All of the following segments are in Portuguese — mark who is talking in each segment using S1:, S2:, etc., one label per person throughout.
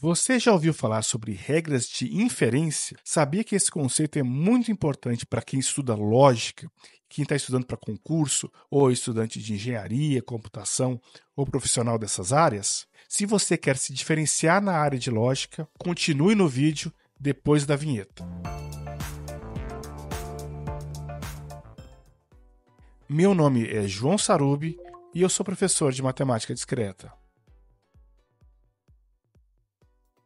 S1: Você já ouviu falar sobre regras de inferência? Sabia que esse conceito é muito importante para quem estuda lógica, quem está estudando para concurso, ou estudante de engenharia, computação, ou profissional dessas áreas? Se você quer se diferenciar na área de lógica, continue no vídeo depois da vinheta. Meu nome é João Sarubi e eu sou professor de matemática discreta.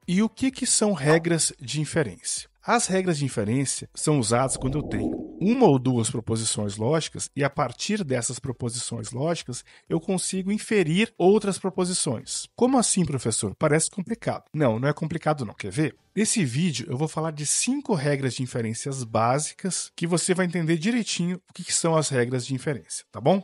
S1: E o que, que são regras de inferência? As regras de inferência são usadas quando eu tenho uma ou duas proposições lógicas e a partir dessas proposições lógicas eu consigo inferir outras proposições. Como assim, professor? Parece complicado. Não, não é complicado não, quer ver? Nesse vídeo eu vou falar de cinco regras de inferências básicas que você vai entender direitinho o que são as regras de inferência, tá bom?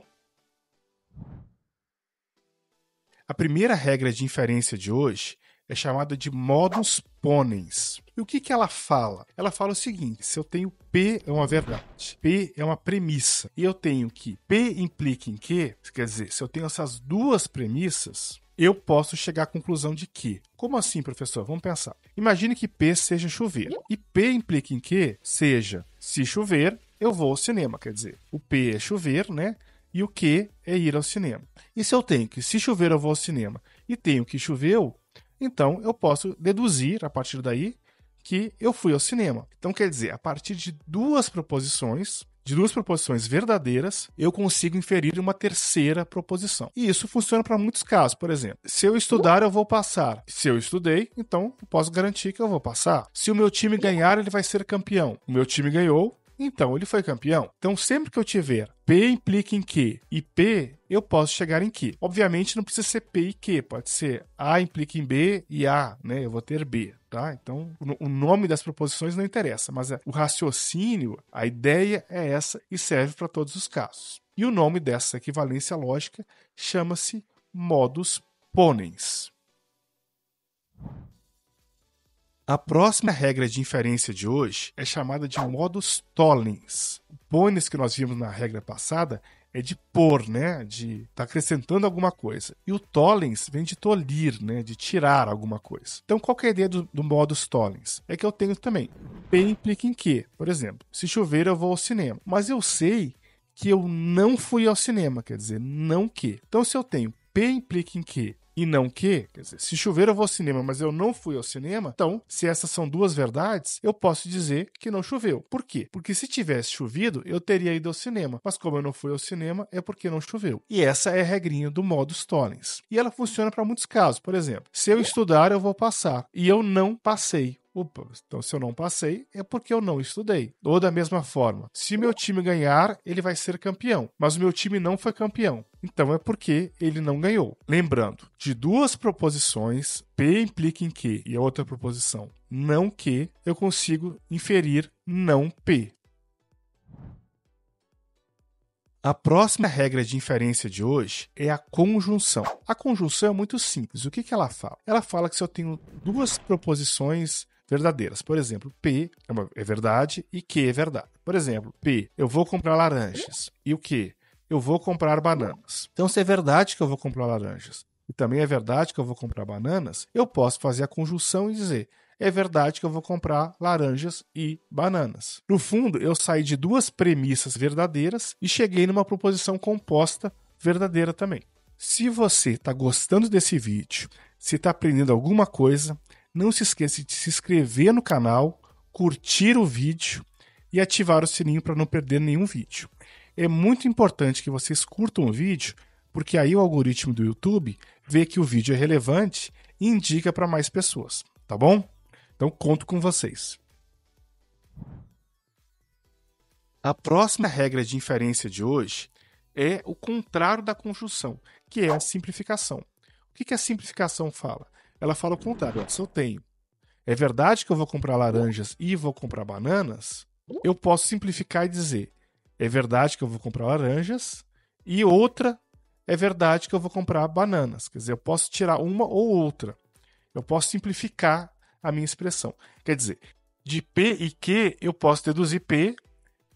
S1: A primeira regra de inferência de hoje é chamada de modus ponens. E o que, que ela fala? Ela fala o seguinte: se eu tenho P é uma verdade, P é uma premissa, e eu tenho que P implica em Q, quer dizer, se eu tenho essas duas premissas, eu posso chegar à conclusão de que. Como assim, professor? Vamos pensar. Imagine que P seja chover, e P implica em que? seja, se chover, eu vou ao cinema, quer dizer, o P é chover, né? E o Q é ir ao cinema. E se eu tenho que, se chover, eu vou ao cinema, e tenho que choveu, então eu posso deduzir a partir daí que eu fui ao cinema. Então quer dizer, a partir de duas proposições, de duas proposições verdadeiras, eu consigo inferir uma terceira proposição. E isso funciona para muitos casos. Por exemplo, se eu estudar, eu vou passar. Se eu estudei, então eu posso garantir que eu vou passar. Se o meu time ganhar, ele vai ser campeão. O meu time ganhou, então ele foi campeão. Então sempre que eu tiver P implica em Q e P eu posso chegar em que. Obviamente não precisa ser P e Q, pode ser A implica em B e A, né? Eu vou ter B. Tá? Então, o nome das proposições não interessa, mas é o raciocínio, a ideia é essa e serve para todos os casos. E o nome dessa equivalência lógica chama-se modus ponens. A próxima regra de inferência de hoje é chamada de modus tollens. O pôneis que nós vimos na regra passada é de pôr, né? De tá acrescentando alguma coisa. E o tollens vem de tolir, né? De tirar alguma coisa. Então, qual é a ideia do, do modus tollens? É que eu tenho também. P implica em quê? Por exemplo, se chover eu vou ao cinema. Mas eu sei que eu não fui ao cinema, quer dizer, não que. Então, se eu tenho P implica em que e não que. Quer dizer, se chover eu vou ao cinema, mas eu não fui ao cinema, então, se essas são duas verdades, eu posso dizer que não choveu. Por quê? Porque se tivesse chovido, eu teria ido ao cinema, mas como eu não fui ao cinema, é porque não choveu. E essa é a regrinha do modo Stallings. E ela funciona para muitos casos. Por exemplo, se eu estudar, eu vou passar, e eu não passei. Opa, então se eu não passei, é porque eu não estudei. Ou da mesma forma, se meu time ganhar, ele vai ser campeão. Mas o meu time não foi campeão. Então é porque ele não ganhou. Lembrando, de duas proposições, P implica em que, e a outra proposição, não que, eu consigo inferir não P. A próxima regra de inferência de hoje é a conjunção. A conjunção é muito simples. O que, que ela fala? Ela fala que se eu tenho duas proposições verdadeiras. Por exemplo, P é, uma, é verdade e Q é verdade. Por exemplo, P, eu vou comprar laranjas. E o Q? Eu vou comprar bananas. Então, se é verdade que eu vou comprar laranjas e também é verdade que eu vou comprar bananas, eu posso fazer a conjunção e dizer é verdade que eu vou comprar laranjas e bananas. No fundo, eu saí de duas premissas verdadeiras e cheguei numa proposição composta verdadeira também. Se você está gostando desse vídeo, se está aprendendo alguma coisa, não se esqueça de se inscrever no canal, curtir o vídeo e ativar o sininho para não perder nenhum vídeo. É muito importante que vocês curtam o vídeo, porque aí o algoritmo do YouTube vê que o vídeo é relevante e indica para mais pessoas, tá bom? Então conto com vocês. A próxima regra de inferência de hoje é o contrário da conjunção, que é a simplificação. O que a simplificação fala? ela fala o contrário. Se eu tenho, é verdade que eu vou comprar laranjas e vou comprar bananas, eu posso simplificar e dizer, é verdade que eu vou comprar laranjas e outra, é verdade que eu vou comprar bananas. Quer dizer, eu posso tirar uma ou outra. Eu posso simplificar a minha expressão. Quer dizer, de P e Q eu posso deduzir P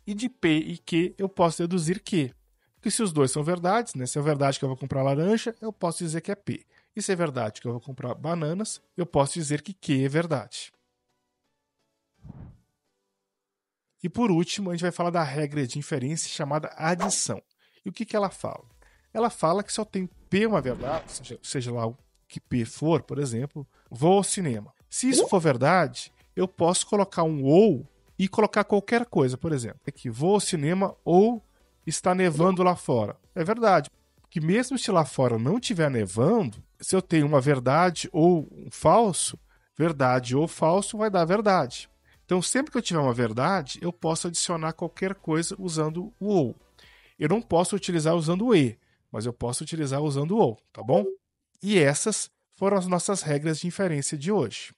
S1: e de P e Q eu posso deduzir Q. Porque se os dois são verdades, né? Se é verdade que eu vou comprar laranja, eu posso dizer que é P. E se é verdade que eu vou comprar bananas, eu posso dizer que Q é verdade. E por último, a gente vai falar da regra de inferência chamada adição. E o que, que ela fala? Ela fala que se eu tenho P uma verdade, seja, seja lá o que P for, por exemplo, vou ao cinema. Se isso for verdade, eu posso colocar um ou e colocar qualquer coisa, por exemplo. é que vou ao cinema ou está nevando lá fora. É verdade que mesmo se lá fora não estiver nevando, se eu tenho uma verdade ou um falso, verdade ou falso vai dar verdade. Então, sempre que eu tiver uma verdade, eu posso adicionar qualquer coisa usando o ou. Eu não posso utilizar usando o e, mas eu posso utilizar usando o ou, tá bom? E essas foram as nossas regras de inferência de hoje.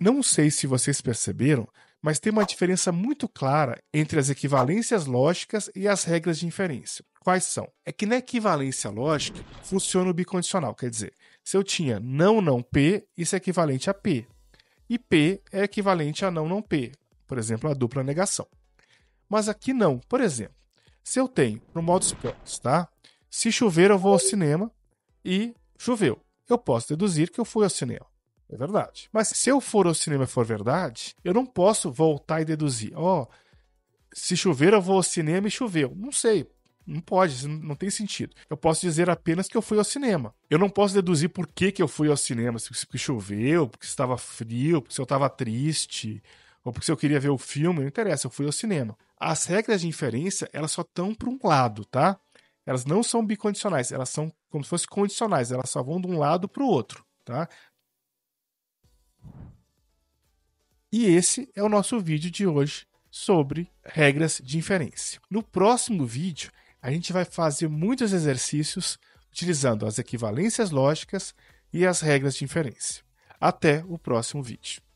S1: Não sei se vocês perceberam, mas tem uma diferença muito clara entre as equivalências lógicas e as regras de inferência. Quais são? É que na equivalência lógica funciona o bicondicional, quer dizer, se eu tinha não não P, isso é equivalente a P. E P é equivalente a não não P, por exemplo, a dupla negação. Mas aqui não. Por exemplo, se eu tenho no modo pontos, tá? Se chover, eu vou ao cinema e choveu. Eu posso deduzir que eu fui ao cinema. É verdade. Mas se eu for ao cinema e for verdade, eu não posso voltar e deduzir, ó, oh, se chover eu vou ao cinema e choveu. Não sei. Não pode, não tem sentido. Eu posso dizer apenas que eu fui ao cinema. Eu não posso deduzir por que, que eu fui ao cinema. Se porque choveu, porque estava frio, porque eu estava triste, ou porque eu queria ver o filme, não interessa, eu fui ao cinema. As regras de inferência, elas só estão para um lado, tá? Elas não são bicondicionais, elas são como se fossem condicionais, elas só vão de um lado para o outro, tá? E esse é o nosso vídeo de hoje sobre regras de inferência. No próximo vídeo, a gente vai fazer muitos exercícios utilizando as equivalências lógicas e as regras de inferência. Até o próximo vídeo.